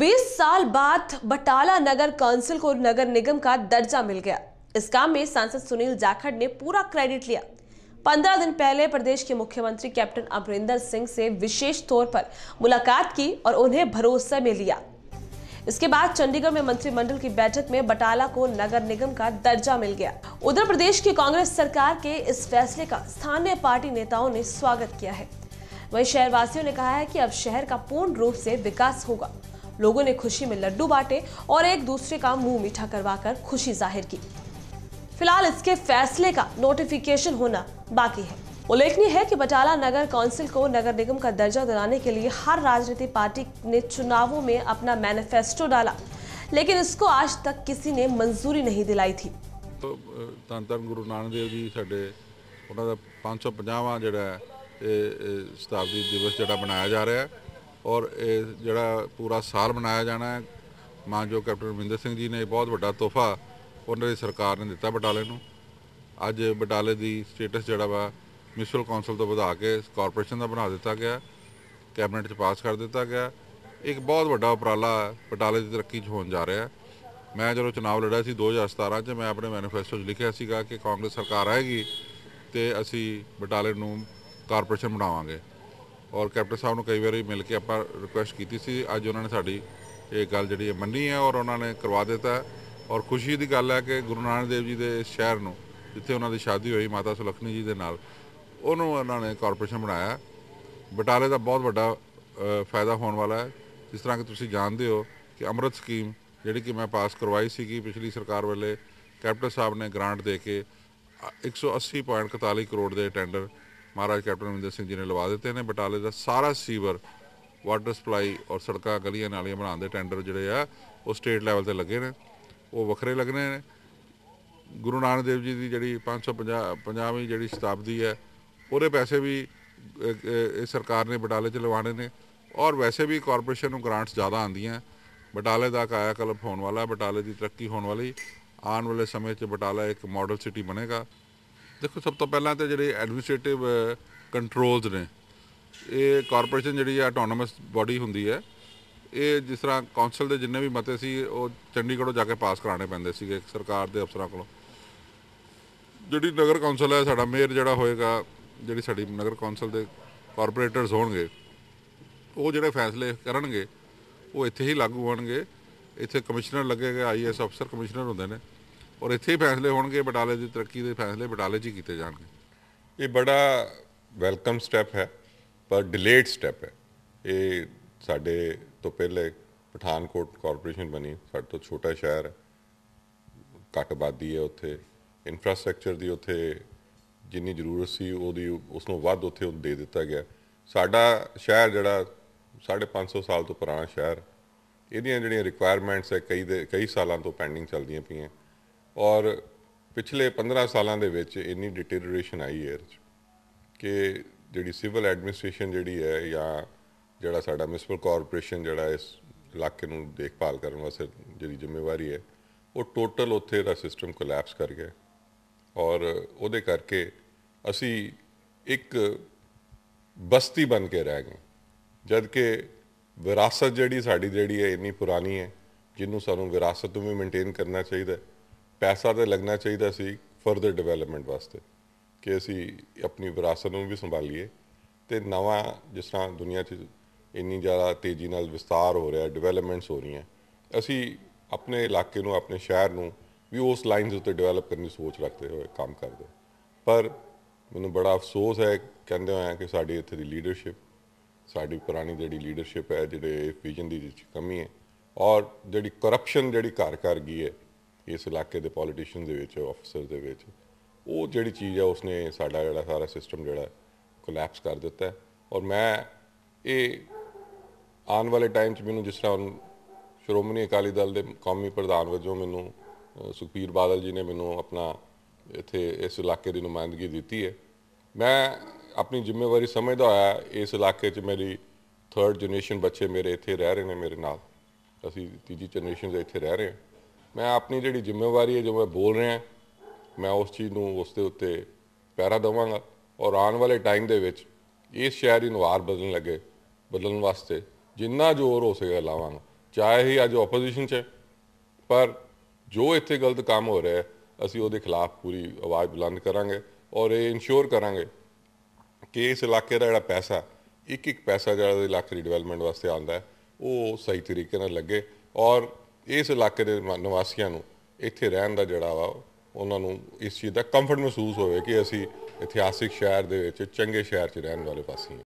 20 साल बाद बटाला नगर काउंसिल को नगर निगम का दर्जा मिल गया इस काम में सांसद सुनील जाखड़ ने पूरा क्रेडिट लिया पंद्रह दिन पहले प्रदेश के मुख्यमंत्री कैप्टन अमरिंदर सिंह से विशेष तौर पर मुलाकात की और उन्हें भरोसे में लिया इसके बाद चंडीगढ़ में मंत्रिमंडल की बैठक में बटाला को नगर निगम का दर्जा मिल गया उधर प्रदेश की कांग्रेस सरकार के इस फैसले का स्थानीय पार्टी नेताओं ने स्वागत किया है वही शहरवासियों ने कहा है कि अब शहर का पूर्ण रूप से विकास होगा लोगों ने खुशी में लड्डू बांटे और एक दूसरे का मुंह मीठा करवाकर खुशी जाहिर की फिलहाल इसके फैसले का नोटिफिकेशन होना बाकी है उल्लेखनीय है कि बटाला नगर काउंसिल को नगर निगम का दर्जा दिलाने के लिए हर राजनीतिक पार्टी ने चुनावों में अपना मैनिफेस्टो डाला लेकिन इसको आज तक किसी ने मंजूरी नहीं दिलाई थी तो, गुरु नानक देव जी ਦੇਵ ਜੀ ਸਾਡੇ ਉਹਨਾਂ ਦਾ 550ਵਾਂ ਜਿਹੜਾ है ਸ਼ਤਾਬਦੀ ਔਰ ਇਹ ਜਿਹੜਾ ਪੂਰਾ ਸਾਲ ਮਨਾਇਆ ਜਾਣਾ ਹੈ ਮਾਨਯੋਗ ਕੈਪਟਨ ਰਮਿੰਦਰ ਸਿੰਘ ਜੀ ਨੇ ਬਹੁਤ ਵੱਡਾ ਤੋਹਫਾ ਉਹਨਾਂ ਦੀ ਸਰਕਾਰ ਨੇ ਦਿੱਤਾ ਬਟਾਲੇ ਨੂੰ ਅੱਜ ਬਟਾਲੇ ਦੀ ਸਟੇਟਸ ਜਿਹੜਾ ਵਾ ਮਿਊਨਿਸਪਲ ਕਾਉਂਸਲ ਤੋਂ ਵਧਾ ਕੇ ਕਾਰਪੋਰੇਸ਼ਨ ਦਾ ਬਣਾ ਦਿੱਤਾ ਗਿਆ ਕੈਬਨਿਟ 'ਚ ਪਾਸ ਕਰ ਦਿੱਤਾ ਗਿਆ ਇੱਕ ਬਹੁਤ ਵੱਡਾ ਉਪਰਾਲਾ ਬਟਾਲੇ ਦੀ ਤਰੱਕੀ 'ਚ ਹੋਣ ਜਾ ਰਿਹਾ ਮੈਂ ਜਦੋਂ ਚੋਣ ਲੜਿਆ ਸੀ 2017 'ਚ ਮੈਂ ਆਪਣੇ ਮੈਨੀਫੈਸਟੋ 'ਚ ਲਿਖਿਆ ਸੀਗਾ ਕਿ ਕਾਂਗਰਸ ਸਰਕਾਰ ਆਏਗੀ ਤੇ ਅਸੀਂ ਬਟਾਲੇ ਨੂੰ ਕਾਰਪੋਰੇਸ਼ਨ ਬਣਾਵਾਂਗੇ ਔਰ ਕੈਪਟਨ ਸਾਹਿਬ ਨੂੰ ਕਈ ਵਾਰੀ ਮਿਲ ਕੇ ਆਪਾਂ ਰਿਕੁਐਸਟ ਕੀਤੀ ਸੀ ਅੱਜ ਉਹਨਾਂ ਨੇ ਸਾਡੀ ਇਹ ਗੱਲ ਜਿਹੜੀ ਹੈ ਮੰਨੀ ਹੈ ਔਰ ਉਹਨਾਂ ਨੇ ਕਰਵਾ ਦਿੱਤਾ ਔਰ ਖੁਸ਼ੀ ਦੀ ਗੱਲ ਹੈ ਕਿ ਗੁਰੂ ਨਾਨਕ ਦੇਵ ਜੀ ਦੇ ਸ਼ਹਿਰ ਨੂੰ ਜਿੱਥੇ ਉਹਨਾਂ ਦੀ ਸ਼ਾਦੀ ਹੋਈ ਮਾਤਾ ਸੁਲਖਣੀ ਜੀ ਦੇ ਨਾਲ ਉਹਨੂੰ ਉਹਨਾਂ ਨੇ ਕਾਰਪੋਰੇਸ਼ਨ ਬਣਾਇਆ ਬਟਾਲੇ ਦਾ ਬਹੁਤ ਵੱਡਾ ਫਾਇਦਾ ਹੋਣ ਵਾਲਾ ਹੈ ਜਿਸ ਤਰ੍ਹਾਂ ਕਿ ਤੁਸੀਂ ਜਾਣਦੇ ਹੋ ਕਿ ਅਮਰਤ ਸਕੀਮ ਜਿਹੜੀ ਕਿ ਮੈਂ ਪਾਸ ਕਰਵਾਈ ਸੀਗੀ ਪਿਛਲੀ ਸਰਕਾਰ ਵੱਲੇ ਕੈਪਟਨ ਸਾਹਿਬ ਨੇ ਗ੍ਰਾਂਟ ਦੇ ਕੇ 180.41 ਕਰੋੜ ਦੇ ਟੈਂਡਰ ਮਹਾਰਾਜ ਕੈਪਟਨ ਅਮਰਿੰਦਰ ਸਿੰਘ ਜੀ ਨੇ ਲਵਾ ਦਿੱਤੇ ਨੇ ਬਟਾਲੇ ਦਾ ਸਾਰਾ ਸੀਵਰ ਵਾਟਰ ਸਪਲਾਈ ਔਰ ਸੜਕਾਂ ਗਲੀਆਂ ਨਾਲੀਆਂ ਬਣਾਉਣ ਦੇ ਟੈਂਡਰ ਜਿਹੜੇ ਆ ਉਹ ਸਟੇਟ ਲੈਵਲ ਤੇ ਲੱਗੇ ਨੇ ਉਹ ਵੱਖਰੇ ਲੱਗਣੇ ਨੇ ਗੁਰੂ ਨਾਨਕ ਦੇਵ ਜੀ ਦੀ ਜਿਹੜੀ 550 50ਵੀਂ ਜਿਹੜੀ ਸ਼ਤਾਬਦੀ ਹੈ ਉਹਦੇ ਪੈਸੇ ਵੀ ਇਹ ਸਰਕਾਰ ਨੇ ਬਟਾਲੇ 'ਚ ਲਵਾਣੇ ਨੇ ਔਰ ਵੈਸੇ ਵੀ ਕਾਰਪੋਰੇਸ਼ਨ ਨੂੰ ਗ੍ਰਾਂਟਸ ਜ਼ਿਆਦਾ ਆਉਂਦੀਆਂ ਬਟਾਲੇ ਦਾ ਕਾਇਆ ਕਲਪ ਹੋਣ ਵਾਲਾ ਬਟਾਲੇ ਦੀ ਤਰੱਕੀ ਹੋਣ ਵਾਲੀ ਆਉਣ ਵਾਲੇ ਸਮੇਂ 'ਚ ਬਟਾਲਾ ਇੱਕ ਮਾਡਲ ਸਿਟੀ ਬਣੇਗਾ ਦੇਖੋ ਸਭ ਤੋਂ ਪਹਿਲਾਂ ਤੇ ਜਿਹੜੇ ਐਡਮਿਨਿਸਟ੍ਰੇਟਿਵ ਕੰਟਰੋਲਸ ਨੇ ਇਹ ਕਾਰਪੋਰੇਸ਼ਨ ਜਿਹੜੀ ਹੈ ਆਟੋਨੋਮਸ ਬਾਡੀ ਹੁੰਦੀ ਹੈ ਇਹ ਜਿਸ ਤਰ੍ਹਾਂ ਕਾਉਂਸਲ ਦੇ ਜਿੰਨੇ ਵੀ ਮਤੇ ਸੀ ਉਹ ਚੰਡੀਗੜ੍ਹੋਂ ਜਾ ਕੇ ਪਾਸ ਕਰਾਣੇ ਪੈਂਦੇ ਸੀਗੇ ਸਰਕਾਰ ਦੇ ਅਫਸਰਾਂ ਕੋਲ ਜਿਹੜੀ ਨਗਰ ਕੌਂਸਲ ਹੈ ਸਾਡਾ ਮੇਅਰ ਜਿਹੜਾ ਹੋਏਗਾ ਜਿਹੜੀ ਸਾਡੀ ਨਗਰ ਕੌਂਸਲ ਦੇ ਕਾਰਪੋਰੇਟਰਸ ਹੋਣਗੇ ਉਹ ਜਿਹੜੇ ਫੈਸਲੇ ਕਰਨਗੇ ਉਹ ਇੱਥੇ ਹੀ ਲਾਗੂ ਹੋਣਗੇ ਇੱਥੇ ਕਮਿਸ਼ਨਰ ਲੱਗੇਗਾ ਆਈਐਸ ਅਫਸਰ ਕਮਿਸ਼ਨਰ ਹੁੰਦੇ ਨੇ ਔਰ ਇੱਥੇ ਫੈਸਲੇ ਹੋਣਗੇ ਬਟਾਲੇ ਦੀ ਤਰੱਕੀ ਦੇ ਫੈਸਲੇ ਬਟਾਲੇ 'ਚ ਹੀ ਕੀਤੇ ਜਾਣਗੇ ਇਹ ਬੜਾ ਵੈਲਕਮ ਸਟੈਪ ਹੈ ਪਰ ਡਿਲੇਡ ਸਟੈਪ ਹੈ ਇਹ ਸਾਡੇ ਤੋਂ ਪਹਿਲੇ ਪਠਾਨਕੋਟ ਕਾਰਪੋਰੇਸ਼ਨ ਬਣੀ ਸਾਡੇ ਤੋਂ ਛੋਟਾ ਸ਼ਹਿਰ ਹੈ ਘੱਟ ਹੈ ਉੱਥੇ ਇਨਫਰਾਸਟ੍ਰਕਚਰ ਦੀ ਉੱਥੇ ਜਿੰਨੀ ਜ਼ਰੂਰਤ ਸੀ ਉਹਦੀ ਉਸ ਨੂੰ ਵੱਧ ਉੱਥੇ ਉਹ ਦੇ ਦਿੱਤਾ ਗਿਆ ਸਾਡਾ ਸ਼ਹਿਰ ਜਿਹੜਾ 550 ਸਾਲ ਤੋਂ ਪੁਰਾਣਾ ਸ਼ਹਿਰ ਇਹਦੀਆਂ ਜਿਹੜੀਆਂ ਰਿਕੁਆਇਰਮੈਂਟਸ ਹੈ ਕਈ ਦੇ ਕਈ ਸਾਲਾਂ ਤੋਂ ਪੈਂਡਿੰਗ ਚੱਲਦੀਆਂ ਪਈਆਂ ਔਰ ਪਿਛਲੇ 15 ਸਾਲਾਂ ਦੇ ਵਿੱਚ ਇੰਨੀ ਡਿਟੇਰੀਓਰੇਸ਼ਨ ਆਈ ਹੈ ਕਿ ਜਿਹੜੀ ਸਿਵਲ ਐਡਮਿਨਿਸਟ੍ਰੇਸ਼ਨ ਜਿਹੜੀ ਹੈ ਜਾਂ ਜਿਹੜਾ ਸਾਡਾ ਮਿਸਪਲ ਕਾਰਪੋਰੇਸ਼ਨ ਜਿਹੜਾ ਇਸ ਇਲਾਕੇ ਨੂੰ ਦੇਖਭਾਲ ਕਰਨ ਵਾਸਤੇ ਜਿਹੜੀ ਜ਼ਿੰਮੇਵਾਰੀ ਹੈ ਉਹ ਟੋਟਲ ਉੱਥੇ ਦਾ ਸਿਸਟਮ ਕੋਲੈਪਸ ਕਰ ਗਿਆ ਔਰ ਉਹਦੇ ਕਰਕੇ ਅਸੀਂ ਇੱਕ ਬਸਤੀ ਬਣ ਕੇ ਰਹਿ ਗਏ ਜਦ ਕਿ ਵਿਰਾਸਤ ਜਿਹੜੀ ਸਾਡੀ ਜਿਹੜੀ ਹੈ ਇੰਨੀ ਪੁਰਾਣੀ ਹੈ ਜਿਹਨੂੰ ਸਾਨੂੰ ਵਿਰਾਸਤ ਨੂੰ ਵੀ ਮੇਨਟੇਨ ਕਰਨਾ ਚਾਹੀਦਾ ਹੈ ਪੈਸਾ ਤੇ ਲੱਗਣਾ ਚਾਹੀਦਾ ਸੀ ਫਰਦਰ ਡਿਵੈਲਪਮੈਂਟ ਵਾਸਤੇ ਕਿ ਅਸੀਂ ਆਪਣੀ ਵਿਰਾਸਤ ਨੂੰ ਵੀ ਸੰਭਾਲੀਏ ਤੇ ਨਵਾਂ ਜਿਸ ਤਰ੍ਹਾਂ ਦੁਨੀਆ 'ਚ ਇੰਨੀ ਜ਼ਿਆਦਾ ਤੇਜ਼ੀ ਨਾਲ ਵਿਸਤਾਰ ਹੋ ਰਿਹਾ ਡਿਵੈਲਪਮੈਂਟਸ ਹੋ ਰਹੀਆਂ ਅਸੀਂ ਆਪਣੇ ਇਲਾਕੇ ਨੂੰ ਆਪਣੇ ਸ਼ਹਿਰ ਨੂੰ ਵੀ ਉਸ ਲਾਈਨ ਦੇ ਉੱਤੇ ਡਿਵੈਲਪ ਕਰਨ ਦੀ ਸੋਚ ਰੱਖਦੇ ਹੋਏ ਕੰਮ ਕਰਦੇ ਪਰ ਮੈਨੂੰ ਬੜਾ ਅਫਸੋਸ ਹੈ ਕਹਿੰਦੇ ਹੋਇਆ ਕਿ ਸਾਡੀ ਇੱਥੇ ਦੀ ਲੀਡਰਸ਼ਿਪ ਸਾਡੀ ਪੁਰਾਣੀ ਜਿਹੜੀ ਲੀਡਰਸ਼ਿਪ ਹੈ ਜਿਹੜੇ ਵਿਜ਼ਨ ਦੀ ਕਮੀ ਹੈ ਔਰ ਜਿਹੜੀ ਕਰਪਸ਼ਨ ਜਿਹੜੀ ਘਰ ਘਰ ਗਈ ਹੈ ਇਸ ਇਲਾਕੇ ਦੇ ਪੋਲੀਟੀਸ਼ੀਅਨ ਦੇ ਵਿੱਚ ਅਫਸਰ ਦੇ ਵਿੱਚ ਉਹ ਜਿਹੜੀ ਚੀਜ਼ ਆ ਉਸਨੇ ਸਾਡਾ ਜਿਹੜਾ ਸਾਰਾ ਸਿਸਟਮ ਜਿਹੜਾ ਕੋਲੈਪਸ ਕਰ ਦਿੱਤਾ ਹੈ ਔਰ ਮੈਂ ਇਹ ਆਉਣ ਵਾਲੇ ਟਾਈਮ 'ਚ ਮੈਨੂੰ ਜਿਸ ਤਰ੍ਹਾਂ ਸ਼੍ਰੋਮਣੀ ਅਕਾਲੀ ਦਲ ਦੇ ਕੌਮੀ ਪ੍ਰਧਾਨ ਵਜੋਂ ਮੈਨੂੰ ਸੁਖਬੀਰ ਬਾਦਲ ਜੀ ਨੇ ਮੈਨੂੰ ਆਪਣਾ ਇੱਥੇ ਇਸ ਇਲਾਕੇ ਦੀ ਨੁਮਾਇੰਦਗੀ ਦਿੱਤੀ ਹੈ ਮੈਂ ਆਪਣੀ ਜ਼ਿੰਮੇਵਾਰੀ ਸਮਝਦਾ ਹਾਂ ਇਸ ਇਲਾਕੇ 'ਚ ਮੇਰੀ ਥਰਡ ਜਨਰੇਸ਼ਨ ਬੱਚੇ ਮੇਰੇ ਇੱਥੇ ਰਹਿ ਰਹੇ ਨੇ ਮੇਰੇ ਨਾਲ ਅਸੀਂ ਤੀਜੀ ਜਨਰੇਸ਼ਨ ਦੇ ਇੱਥੇ ਰਹਿ ਰਹੇ ਹਾਂ ਮੈਂ ਆਪਣੀ ਜਿਹੜੀ ਜ਼ਿੰਮੇਵਾਰੀ ਹੈ ਜੋ ਮੈਂ ਬੋਲ ਰਿਹਾ ਮੈਂ ਉਸ ਚੀਜ਼ ਨੂੰ ਉਸ ਦੇ ਉੱਤੇ ਪੈਰਾ ਦਵਾਂਗਾ ਔਰ ਆਉਣ ਵਾਲੇ ਟਾਈਮ ਦੇ ਵਿੱਚ ਇਸ ਸ਼ਹਿਰ ਨੂੰ ਵਾਰ ਬਦਲਣ ਲੱਗੇ ਬਦਲਣ ਵਾਸਤੇ ਜਿੰਨਾ ਜ਼ੋਰ ਹੋ ਸਕੇ ਲਾਵਾਂਗਾ ਚਾਹੇ ਹੀ ਅੱਜ ਆਪੋਜੀਸ਼ਨ 'ਚ ਪਰ ਜੋ ਇੱਥੇ ਗਲਤ ਕੰਮ ਹੋ ਰਿਹਾ ਅਸੀਂ ਉਹਦੇ ਖਿਲਾਫ ਪੂਰੀ ਆਵਾਜ਼ ਬੁਲੰਦ ਕਰਾਂਗੇ ਔਰ ਇਹ ਇਨਸ਼ੋਰ ਕਰਾਂਗੇ ਕਿ ਇਸ ਇਲਾਕੇ ਦਾ ਜਿਹੜਾ ਪੈਸਾ ਇੱਕ ਇੱਕ ਪੈਸਾ ਜਿਹੜਾ ਇਲਾਕੇ ਦੀ ਡਿਵੈਲਪਮੈਂਟ ਵਾਸਤੇ ਆਉਂਦਾ ਹੈ ਉਹ ਸਹੀ ਤਰੀਕੇ ਨਾਲ ਲੱਗੇ ਔਰ ਇਸ ਇਲਾਕੇ ਦੇ ਨਿਵਾਸੀਆਂ ਨੂੰ ਇੱਥੇ ਰਹਿਣ ਦਾ ਜਿਹੜਾ ਵਾ ਉਹਨਾਂ ਨੂੰ ਇਸ ਚੀਜ਼ ਦਾ ਕੰਫਰਟ ਮਹਿਸੂਸ ਹੋਵੇ ਕਿ ਅਸੀਂ ਇਤਿਹਾਸਿਕ ਸ਼ਹਿਰ ਦੇ ਵਿੱਚ ਚੰਗੇ ਸ਼ਹਿਰ 'ਚ ਰਹਿਣ ਵਾਲੇ ਪਾਸੇ